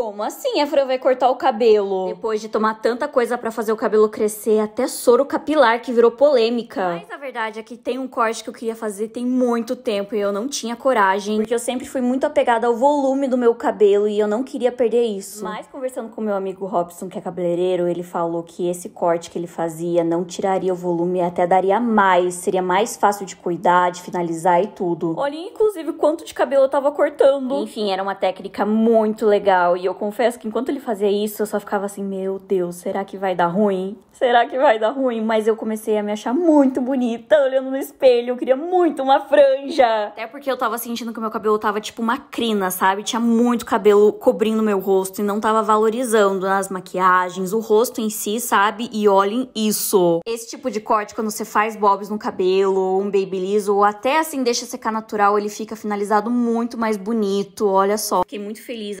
Como assim a Fran vai cortar o cabelo? Depois de tomar tanta coisa para fazer o cabelo crescer, até soro capilar que virou polêmica. Mas a verdade é que tem um corte que eu queria fazer tem muito tempo e eu não tinha coragem, porque eu sempre fui muito apegada ao volume do meu cabelo e eu não queria perder isso. Mas conversando com meu amigo Robson, que é cabeleireiro, ele falou que esse corte que ele fazia não tiraria o volume e até daria mais, seria mais fácil de cuidar, de finalizar e tudo. Olha, inclusive, quanto de cabelo eu tava cortando. Enfim, era uma técnica muito legal e eu eu confesso que enquanto ele fazia isso, eu só ficava assim, meu Deus, será que vai dar ruim? Será que vai dar ruim? Mas eu comecei a me achar muito bonita olhando no espelho. Eu queria muito uma franja. Até porque eu tava sentindo que meu cabelo tava tipo uma crina, sabe? Tinha muito cabelo cobrindo meu rosto e não tava valorizando as maquiagens, o rosto em si, sabe? E olhem isso. Esse tipo de corte, quando você faz bobs no cabelo, ou um baby liso, ou até assim deixa secar natural, ele fica finalizado muito mais bonito. Olha só. Fiquei muito feliz.